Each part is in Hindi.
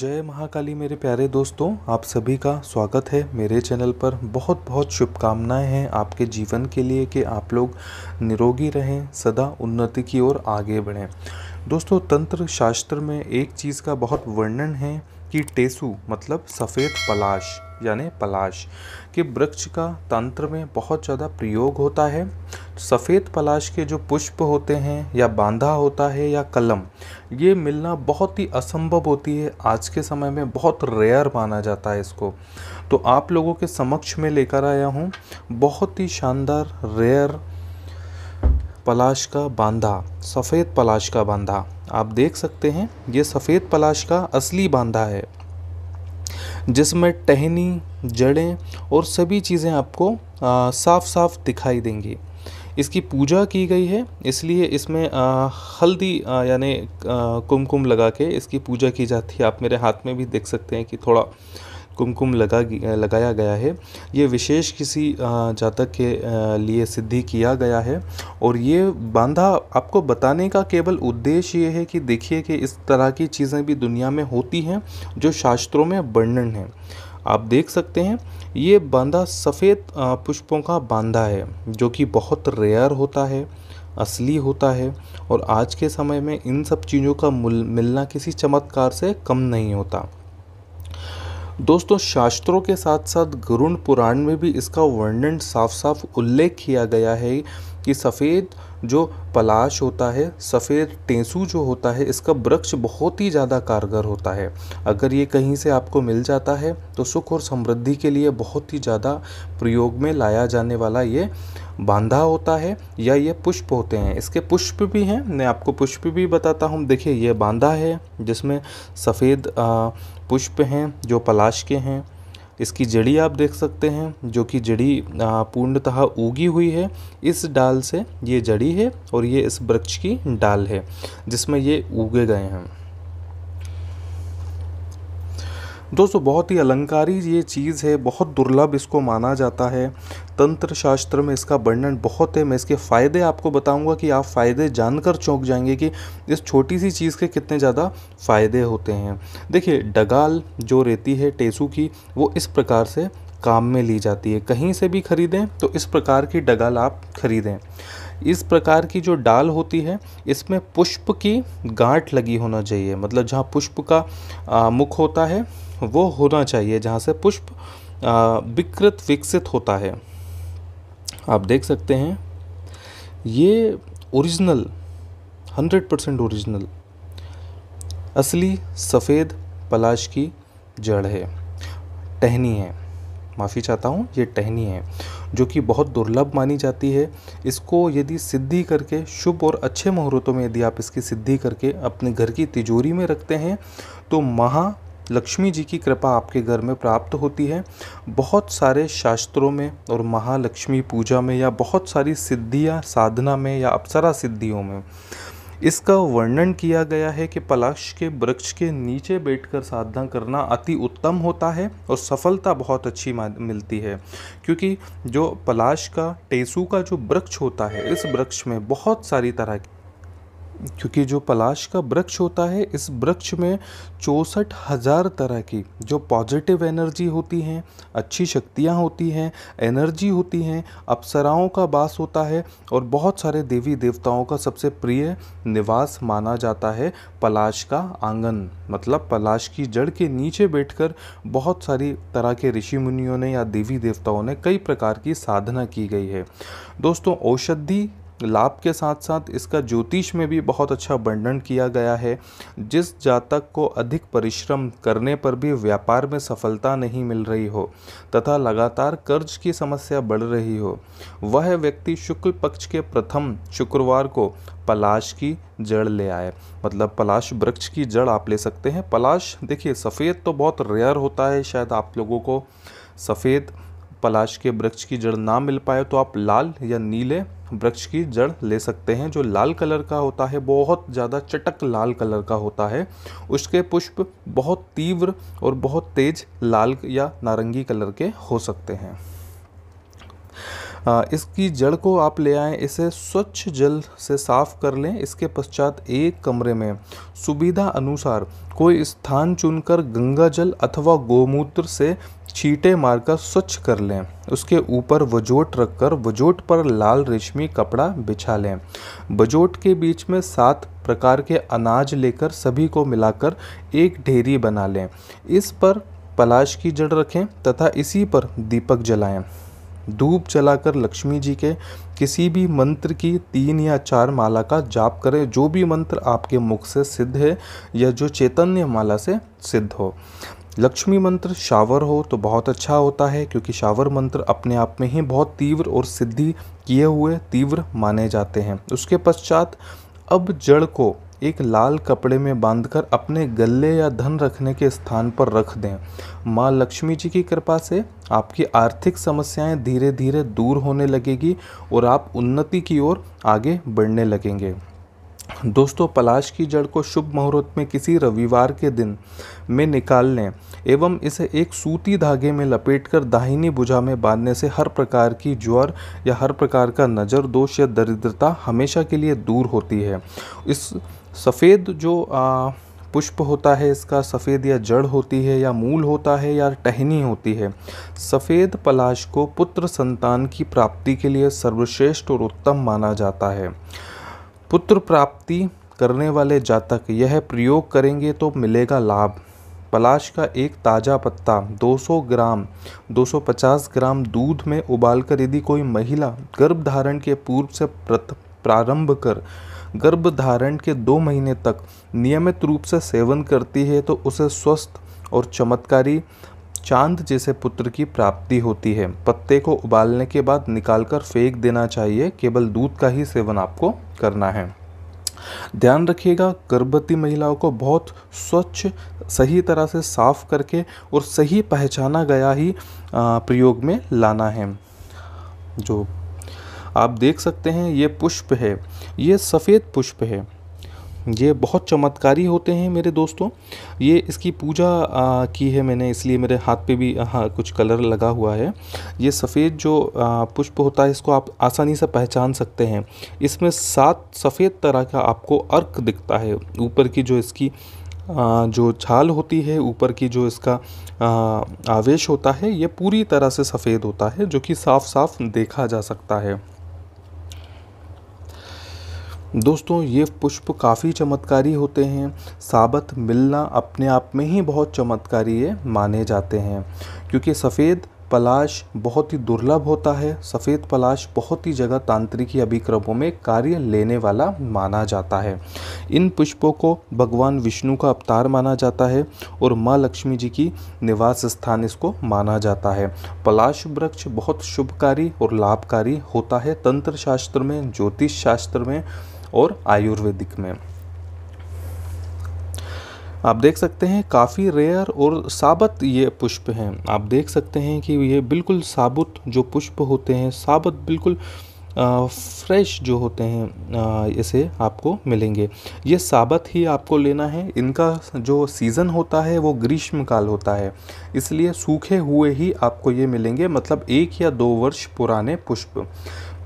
जय महाकाली मेरे प्यारे दोस्तों आप सभी का स्वागत है मेरे चैनल पर बहुत बहुत शुभकामनाएं हैं आपके जीवन के लिए कि आप लोग निरोगी रहें सदा उन्नति की ओर आगे बढ़ें दोस्तों तंत्र शास्त्र में एक चीज़ का बहुत वर्णन है कि टेसु मतलब सफ़ेद पलाश यानी पलाश के वृक्ष का तंत्र में बहुत ज़्यादा प्रयोग होता है सफ़ेद पलाश के जो पुष्प होते हैं या बांधा होता है या कलम ये मिलना बहुत ही असंभव होती है आज के समय में बहुत रेयर माना जाता है इसको तो आप लोगों के समक्ष में लेकर आया हूँ बहुत ही शानदार रेयर पलाश का बांधा सफ़ेद पलाश का बांधा आप देख सकते हैं ये सफ़ेद पलाश का असली बांधा है जिसमें टहनी जड़ें और सभी चीज़ें आपको साफ साफ दिखाई देंगी इसकी पूजा की गई है इसलिए इसमें हल्दी यानी कुमकुम लगा के इसकी पूजा की जाती है आप मेरे हाथ में भी देख सकते हैं कि थोड़ा कुमकुम लगा लगाया गया है ये विशेष किसी जातक के लिए सिद्धि किया गया है और ये बांधा आपको बताने का केवल उद्देश्य ये है कि देखिए कि इस तरह की चीज़ें भी दुनिया में होती हैं जो शास्त्रों में वर्णन है आप देख सकते हैं ये बांधा सफ़ेद पुष्पों का बांधा है जो कि बहुत रेयर होता है असली होता है और आज के समय में इन सब चीज़ों का मिलना किसी चमत्कार से कम नहीं होता दोस्तों शास्त्रों के साथ साथ गरुण पुराण में भी इसका वर्णन साफ साफ उल्लेख किया गया है कि सफ़ेद जो पलाश होता है सफ़ेद टेंसू जो होता है इसका वृक्ष बहुत ही ज़्यादा कारगर होता है अगर ये कहीं से आपको मिल जाता है तो सुख और समृद्धि के लिए बहुत ही ज़्यादा प्रयोग में लाया जाने वाला ये बांधा होता है या ये पुष्प होते हैं इसके पुष्प भी हैं मैं आपको पुष्प भी बताता हूँ देखिए ये बांधा है जिसमें सफ़ेद पुष्प हैं जो पलाश के हैं इसकी जड़ी आप देख सकते हैं जो कि जड़ी पूर्णतः उगी हुई है इस डाल से ये जड़ी है और ये इस वृक्ष की डाल है जिसमें ये उगे गए हैं दोस्तों बहुत ही अलंकारी ये चीज़ है बहुत दुर्लभ इसको माना जाता है तंत्र शास्त्र में इसका वर्णन बहुत है मैं इसके फ़ायदे आपको बताऊंगा कि आप फ़ायदे जानकर चौंक जाएंगे कि इस छोटी सी चीज़ के कितने ज़्यादा फ़ायदे होते हैं देखिए डगाल जो रहती है टेसू की वो इस प्रकार से काम में ली जाती है कहीं से भी ख़रीदें तो इस प्रकार की डगाल आप ख़रीदें इस प्रकार की जो डाल होती है इसमें पुष्प की गांठ लगी होना चाहिए मतलब जहाँ पुष्प का आ, मुख होता है वो होना चाहिए जहाँ से पुष्प विकृत विकसित होता है आप देख सकते हैं ये ओरिजिनल 100 परसेंट ओरिजिनल असली सफ़ेद पलाश की जड़ है टहनी है माफ़ी चाहता हूँ ये टहनी है जो कि बहुत दुर्लभ मानी जाती है इसको यदि सिद्धि करके शुभ और अच्छे मुहूर्तों में यदि आप इसकी सिद्धि करके अपने घर की तिजोरी में रखते हैं तो महा लक्ष्मी जी की कृपा आपके घर में प्राप्त होती है बहुत सारे शास्त्रों में और महालक्ष्मी पूजा में या बहुत सारी सिद्धियाँ साधना में या अप्सरा सिद्धियों में इसका वर्णन किया गया है कि पलाश के वृक्ष के नीचे बैठकर साधना करना अति उत्तम होता है और सफलता बहुत अच्छी मिलती है क्योंकि जो पलाश का टेसू का जो वृक्ष होता है इस वृक्ष में बहुत सारी तरह की क्योंकि जो पलाश का वृक्ष होता है इस वृक्ष में चौंसठ हज़ार तरह की जो पॉजिटिव एनर्जी होती हैं अच्छी शक्तियाँ होती हैं एनर्जी होती हैं अप्सराओं का वास होता है और बहुत सारे देवी देवताओं का सबसे प्रिय निवास माना जाता है पलाश का आंगन मतलब पलाश की जड़ के नीचे बैठकर बहुत सारी तरह के ऋषि मुनियों ने या देवी देवताओं ने कई प्रकार की साधना की गई है दोस्तों औषधि लाभ के साथ साथ इसका ज्योतिष में भी बहुत अच्छा वर्णन किया गया है जिस जातक को अधिक परिश्रम करने पर भी व्यापार में सफलता नहीं मिल रही हो तथा लगातार कर्ज की समस्या बढ़ रही हो वह व्यक्ति शुक्ल पक्ष के प्रथम शुक्रवार को पलाश की जड़ ले आए मतलब पलाश वृक्ष की जड़ आप ले सकते हैं पलाश देखिए सफ़ेद तो बहुत रेयर होता है शायद आप लोगों को सफ़ेद पलाश के वृक्ष की जड़ ना मिल पाए तो आप लाल या नीले वृक्ष की जड़ ले सकते हैं जो लाल कलर का होता है बहुत ज़्यादा चटक लाल कलर का होता है उसके पुष्प बहुत तीव्र और बहुत तेज लाल या नारंगी कलर के हो सकते हैं इसकी जड़ को आप ले आएँ इसे स्वच्छ जल से साफ कर लें इसके पश्चात एक कमरे में सुविधा अनुसार कोई स्थान चुनकर गंगा जल अथवा गोमूत्र से छींटे मारकर स्वच्छ कर लें उसके ऊपर वजोट रखकर वजोट पर लाल रेशमी कपड़ा बिछा लें वजोट के बीच में सात प्रकार के अनाज लेकर सभी को मिलाकर एक ढेरी बना लें इस पर पलाश की जड़ रखें तथा इसी पर दीपक जलाएं धूप जलाकर लक्ष्मी जी के किसी भी मंत्र की तीन या चार माला का जाप करें जो भी मंत्र आपके मुख से सिद्ध है या जो चैतन्य माला से सिद्ध हो लक्ष्मी मंत्र शावर हो तो बहुत अच्छा होता है क्योंकि शावर मंत्र अपने आप में ही बहुत तीव्र और सिद्धि किए हुए तीव्र माने जाते हैं उसके पश्चात अब जड़ को एक लाल कपड़े में बांधकर अपने गले या धन रखने के स्थान पर रख दें माँ लक्ष्मी जी की कृपा से आपकी आर्थिक समस्याएं धीरे धीरे दूर होने लगेगी और आप उन्नति की ओर आगे बढ़ने लगेंगे दोस्तों पलाश की जड़ को शुभ मुहूर्त में किसी रविवार के दिन में निकाल लें एवं इसे एक सूती धागे में लपेटकर दाहिनी भुजा में बांधने से हर प्रकार की ज्वर या हर प्रकार का नज़र दोष या दरिद्रता हमेशा के लिए दूर होती है इस सफ़ेद जो आ, पुष्प होता है इसका सफ़ेद या जड़ होती है या मूल होता है या टहनी होती है सफ़ेद पलाश को पुत्र संतान की प्राप्ति के लिए सर्वश्रेष्ठ और उत्तम माना जाता है पुत्र प्राप्ति करने वाले जातक यह प्रयोग करेंगे तो मिलेगा लाभ पलाश का एक ताज़ा पत्ता 200 ग्राम 250 ग्राम दूध में उबालकर यदि कोई महिला गर्भ धारण के पूर्व से प्रारंभ कर गर्भ धारण के दो महीने तक नियमित रूप से सेवन करती है तो उसे स्वस्थ और चमत्कारी चांद जैसे पुत्र की प्राप्ति होती है पत्ते को उबालने के बाद निकालकर फेंक देना चाहिए केवल दूध का ही सेवन आपको करना है ध्यान रखिएगा गर्भवती महिलाओं को बहुत स्वच्छ सही तरह से साफ करके और सही पहचाना गया ही प्रयोग में लाना है जो आप देख सकते हैं ये पुष्प है ये सफ़ेद पुष्प है ये बहुत चमत्कारी होते हैं मेरे दोस्तों ये इसकी पूजा आ, की है मैंने इसलिए मेरे हाथ पे भी हाँ कुछ कलर लगा हुआ है ये सफ़ेद जो आ, पुष्प होता है इसको आप आसानी से पहचान सकते हैं इसमें सात सफ़ेद तरह का आपको अर्क दिखता है ऊपर की जो इसकी आ, जो छाल होती है ऊपर की जो इसका आ, आवेश होता है ये पूरी तरह से सफ़ेद होता है जो कि साफ साफ देखा जा सकता है दोस्तों ये पुष्प काफ़ी चमत्कारी होते हैं साबत मिलना अपने आप में ही बहुत चमत्कारी माने जाते हैं क्योंकि सफ़ेद पलाश बहुत ही दुर्लभ होता है सफ़ेद पलाश बहुत ही जगह तांत्रिकी अभिक्रमों में कार्य लेने वाला माना जाता है इन पुष्पों को भगवान विष्णु का अवतार माना जाता है और माँ लक्ष्मी जी की निवास स्थान इसको माना जाता है पलाश वृक्ष बहुत शुभकारी और लाभकारी होता है तंत्र शास्त्र में ज्योतिष शास्त्र में और आयुर्वेदिक में आप देख सकते हैं काफ़ी रेयर और साबत ये पुष्प हैं आप देख सकते हैं कि ये बिल्कुल साबुत जो पुष्प होते हैं साबत बिल्कुल फ्रेश जो होते हैं इसे आपको मिलेंगे ये साबत ही आपको लेना है इनका जो सीज़न होता है वो ग्रीष्मकाल होता है इसलिए सूखे हुए ही आपको ये मिलेंगे मतलब एक या दो वर्ष पुराने पुष्प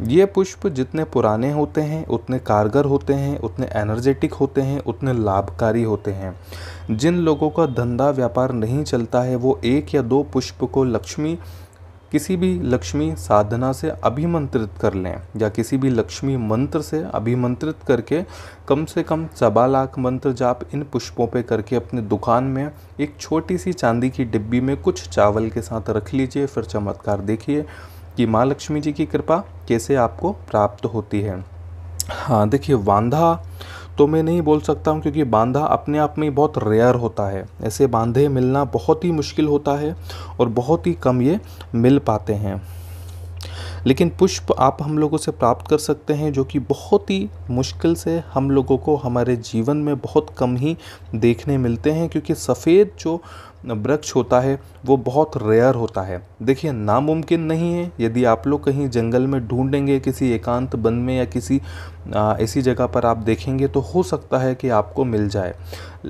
ये पुष्प जितने पुराने होते हैं उतने कारगर होते हैं उतने एनर्जेटिक होते हैं उतने लाभकारी होते हैं जिन लोगों का धंधा व्यापार नहीं चलता है वो एक या दो पुष्प को लक्ष्मी किसी भी लक्ष्मी साधना से अभिमंत्रित कर लें या किसी भी लक्ष्मी मंत्र से अभिमंत्रित करके कम से कम सवा लाख मंत्र जाप इन पुष्पों पे करके अपने दुकान में एक छोटी सी चांदी की डिब्बी में कुछ चावल के साथ रख लीजिए फिर चमत्कार देखिए कि माँ लक्ष्मी जी की कृपा कैसे आपको प्राप्त होती है हाँ देखिए बांधा तो मैं नहीं बोल सकता हूँ क्योंकि बांधा अपने आप में बहुत रेयर होता है ऐसे बांधे मिलना बहुत ही मुश्किल होता है और बहुत ही कम ये मिल पाते हैं लेकिन पुष्प आप हम लोगों से प्राप्त कर सकते हैं जो कि बहुत ही मुश्किल से हम लोगों को हमारे जीवन में बहुत कम ही देखने मिलते हैं क्योंकि सफ़ेद जो वृक्ष होता है वो बहुत रेयर होता है देखिए नामुमकिन नहीं है यदि आप लोग कहीं जंगल में ढूंढेंगे किसी एकांत वन में या किसी ऐसी जगह पर आप देखेंगे तो हो सकता है कि आपको मिल जाए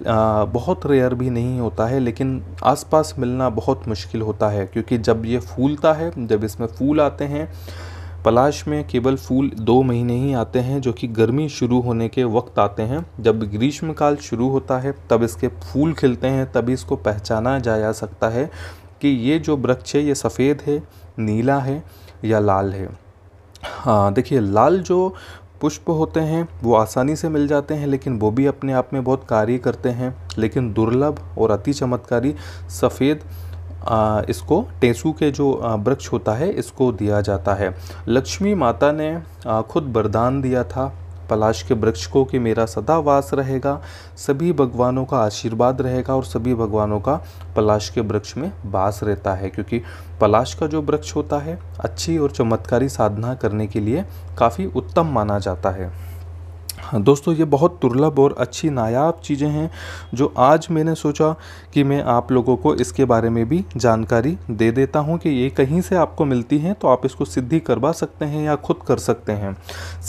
आ, बहुत रेयर भी नहीं होता है लेकिन आसपास मिलना बहुत मुश्किल होता है क्योंकि जब ये फूलता है जब इसमें फूल आते हैं पलाश में केवल फूल दो महीने ही आते हैं जो कि गर्मी शुरू होने के वक्त आते हैं जब ग्रीष्मकाल शुरू होता है तब इसके फूल खिलते हैं तभी इसको पहचाना जा सकता है कि ये जो वृक्ष है ये सफ़ेद है नीला है या लाल है हाँ देखिए लाल जो पुष्प होते हैं वो आसानी से मिल जाते हैं लेकिन वो भी अपने आप में बहुत कार्य करते हैं लेकिन दुर्लभ और अति चमत्कारी सफ़ेद इसको टेंसु के जो वृक्ष होता है इसको दिया जाता है लक्ष्मी माता ने खुद वरदान दिया था पलाश के वृक्ष को कि मेरा सदा वास रहेगा सभी भगवानों का आशीर्वाद रहेगा और सभी भगवानों का पलाश के वृक्ष में वास रहता है क्योंकि पलाश का जो वृक्ष होता है अच्छी और चमत्कारी साधना करने के लिए काफ़ी उत्तम माना जाता है हाँ, दोस्तों ये बहुत दुर्लभ और अच्छी नायाब चीज़ें हैं जो आज मैंने सोचा कि मैं आप लोगों को इसके बारे में भी जानकारी दे देता हूँ कि ये कहीं से आपको मिलती हैं तो आप इसको सिद्धि करवा सकते हैं या खुद कर सकते हैं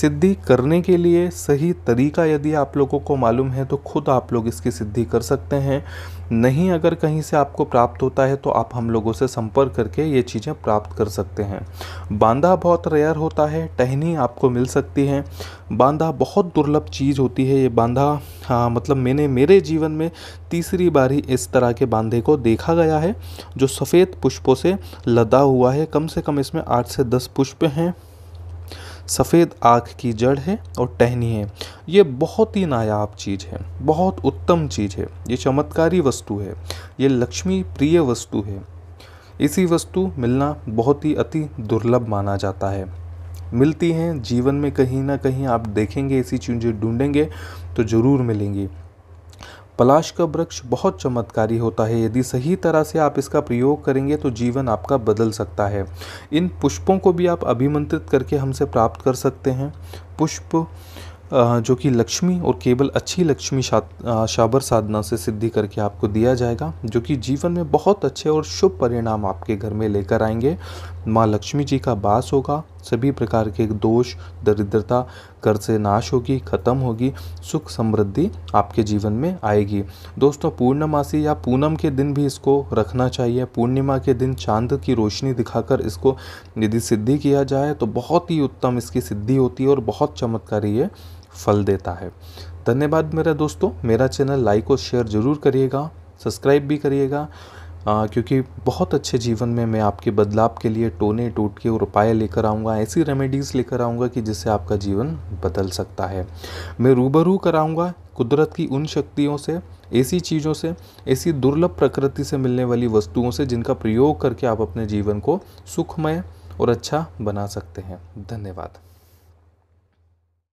सिद्धि करने के लिए सही तरीका यदि आप लोगों को मालूम है तो खुद आप लोग इसकी सिद्धि कर सकते हैं नहीं अगर कहीं से आपको प्राप्त होता है तो आप हम लोगों से संपर्क करके ये चीज़ें प्राप्त कर सकते हैं बांदा बहुत रेयर होता है टहनी आपको मिल सकती है बांदा बहुत दुर्लभ चीज़ होती है ये बांदा हाँ मतलब मैंने मेरे जीवन में तीसरी बार ही इस तरह के बांधे को देखा गया है जो सफ़ेद पुष्पों से लदा हुआ है कम से कम इसमें आठ से दस पुष्प हैं सफ़ेद आँख की जड़ है और टहनी है ये बहुत ही नायाब चीज़ है बहुत उत्तम चीज़ है ये चमत्कारी वस्तु है ये लक्ष्मी प्रिय वस्तु है इसी वस्तु मिलना बहुत ही अति दुर्लभ माना जाता है मिलती हैं जीवन में कहीं ना कहीं आप देखेंगे ऐसी चीज़ें ढूंढेंगे तो ज़रूर मिलेंगी पलाश का वृक्ष बहुत चमत्कारी होता है यदि सही तरह से आप इसका प्रयोग करेंगे तो जीवन आपका बदल सकता है इन पुष्पों को भी आप अभिमंत्रित करके हमसे प्राप्त कर सकते हैं पुष्प जो कि लक्ष्मी और केवल अच्छी लक्ष्मी शाबर साधना से सिद्धि करके आपको दिया जाएगा जो कि जीवन में बहुत अच्छे और शुभ परिणाम आपके घर में लेकर आएंगे माँ लक्ष्मी जी का वास होगा सभी प्रकार के दोष दरिद्रता कर से नाश होगी खत्म होगी सुख समृद्धि आपके जीवन में आएगी दोस्तों पूर्णमासी या पूनम के दिन भी इसको रखना चाहिए पूर्णिमा के दिन चांद की रोशनी दिखाकर इसको यदि सिद्धि किया जाए तो बहुत ही उत्तम इसकी सिद्धि होती है और बहुत चमत्कारी ये फल देता है धन्यवाद मेरा दोस्तों मेरा चैनल लाइक और शेयर ज़रूर करिएगा सब्सक्राइब भी करिएगा क्योंकि बहुत अच्छे जीवन में मैं आपके बदलाव के लिए टोने टोटके और उपाय लेकर आऊँगा ऐसी रेमेडीज़ लेकर आऊँगा कि जिससे आपका जीवन बदल सकता है मैं रूबरू कराऊँगा कुदरत की उन शक्तियों से ऐसी चीज़ों से ऐसी दुर्लभ प्रकृति से मिलने वाली वस्तुओं से जिनका प्रयोग करके आप अपने जीवन को सुखमय और अच्छा बना सकते हैं धन्यवाद